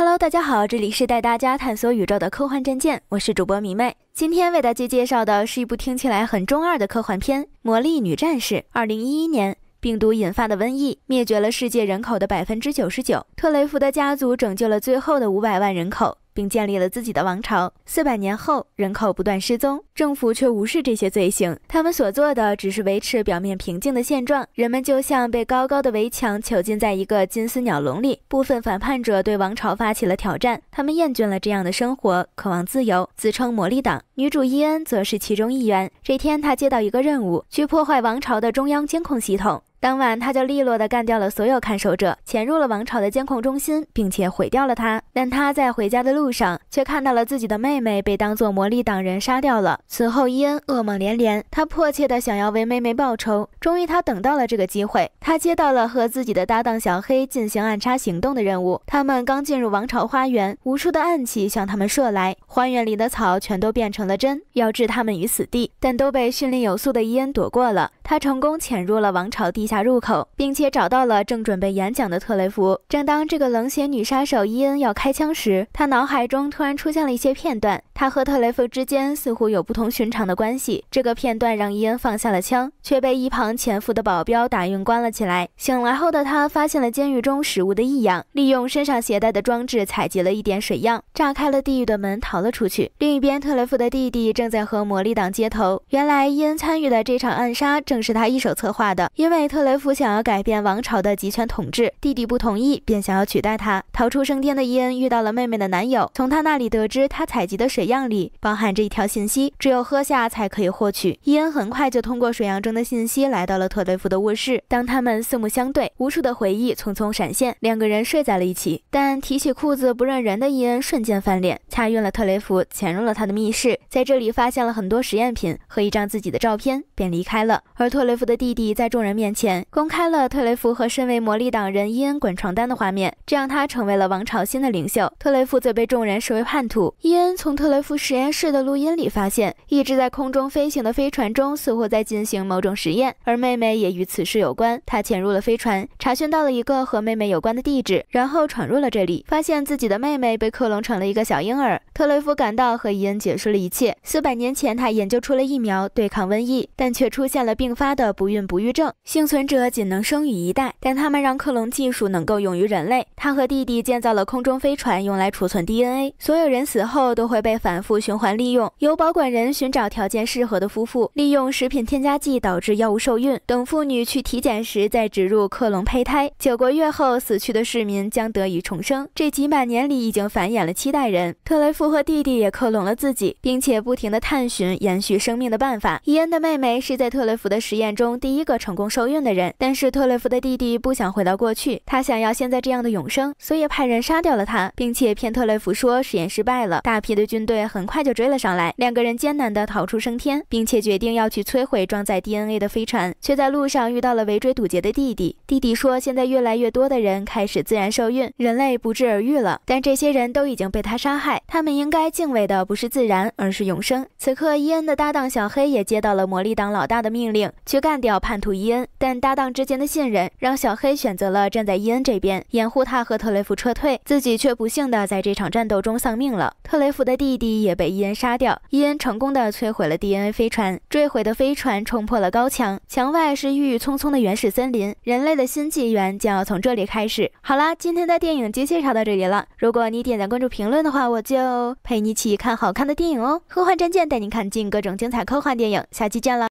Hello，大家好，这里是带大家探索宇宙的科幻战舰，我是主播迷妹。今天为大家介绍的是一部听起来很中二的科幻片《魔力女战士》。二零一一年，病毒引发的瘟疫灭绝了世界人口的百分之九十九，特雷弗的家族拯救了最后的五百万人口。并建立了自己的王朝。四百年后，人口不断失踪，政府却无视这些罪行。他们所做的只是维持表面平静的现状。人们就像被高高的围墙囚禁在一个金丝鸟笼里。部分反叛者对王朝发起了挑战，他们厌倦了这样的生活，渴望自由。自称魔力党女主伊恩则是其中一员。这天，她接到一个任务，去破坏王朝的中央监控系统。当晚，他就利落的干掉了所有看守者，潜入了王朝的监控中心，并且毁掉了他。但他在回家的路上，却看到了自己的妹妹被当作魔力党人杀掉了。此后，伊恩噩梦连连，他迫切的想要为妹妹报仇。终于，他等到了这个机会，他接到了和自己的搭档小黑进行暗杀行动的任务。他们刚进入王朝花园，无数的暗器向他们射来，花园里的草全都变成了针，要置他们于死地，但都被训练有素的伊恩躲过了。他成功潜入了王朝地。下入口，并且找到了正准备演讲的特雷弗。正当这个冷血女杀手伊恩要开枪时，他脑海中突然出现了一些片段，他和特雷弗之间似乎有不同寻常的关系。这个片段让伊恩放下了枪，却被一旁潜伏的保镖打晕关了起来。醒来后的他发现了监狱中食物的异样，利用身上携带的装置采集了一点水样，炸开了地狱的门逃了出去。另一边，特雷弗的弟弟正在和魔力党接头。原来伊恩参与的这场暗杀正是他一手策划的，因为特。特雷弗想要改变王朝的集权统治，弟弟不同意，便想要取代他。逃出升天的伊恩遇到了妹妹的男友，从他那里得知，他采集的水样里包含着一条信息，只有喝下才可以获取。伊恩很快就通过水样中的信息来到了特雷弗的卧室。当他们四目相对，无数的回忆匆匆闪现，两个人睡在了一起。但提起裤子不认人的伊恩瞬间翻脸，掐晕了特雷弗，潜入了他的密室，在这里发现了很多实验品和一张自己的照片，便离开了。而特雷弗的弟弟在众人面前。公开了特雷弗和身为魔力党人伊恩滚床单的画面，这让他成为了王朝新的领袖。特雷弗则被众人视为叛徒。伊恩从特雷弗实验室的录音里发现，一直在空中飞行的飞船中似乎在进行某种实验，而妹妹也与此事有关。他潜入了飞船，查询到了一个和妹妹有关的地址，然后闯入了这里，发现自己的妹妹被克隆成了一个小婴儿。特雷弗赶到，和伊恩解释了一切。四百年前，他研究出了疫苗对抗瘟疫，但却出现了并发的不孕不育症，幸存。者仅能生育一代，但他们让克隆技术能够用于人类。他和弟弟建造了空中飞船，用来储存 DNA。所有人死后都会被反复循环利用，由保管人寻找条件适合的夫妇，利用食品添加剂导致药物受孕等妇女去体检时再植入克隆胚胎。九个月后，死去的市民将得以重生。这几百年里已经繁衍了七代人。特雷弗和弟弟也克隆了自己，并且不停地探寻延续生命的办法。伊恩的妹妹是在特雷弗的实验中第一个成功受孕的。人，但是特雷弗的弟弟不想回到过去，他想要现在这样的永生，所以派人杀掉了他，并且骗特雷弗说实验失败了。大批的军队很快就追了上来，两个人艰难地逃出升天，并且决定要去摧毁装载 DNA 的飞船，却在路上遇到了围追堵截的弟弟。弟弟说，现在越来越多的人开始自然受孕，人类不治而愈了，但这些人都已经被他杀害。他们应该敬畏的不是自然，而是永生。此刻，伊恩的搭档小黑也接到了魔力党老大的命令，去干掉叛徒伊恩，但。搭档之间的信任，让小黑选择了站在伊恩这边，掩护他和特雷弗撤退，自己却不幸的在这场战斗中丧命了。特雷弗的弟弟也被伊恩杀掉。伊恩成功的摧毁了 DNA 飞船，坠毁的飞船冲破了高墙，墙外是郁郁葱葱的原始森林，人类的新纪元将要从这里开始。好啦，今天的电影就介绍到这里了。如果你点赞、关注、评论的话，我就陪你一起看好看的电影哦。科幻战舰带你看尽各种精彩科幻电影，下期见了。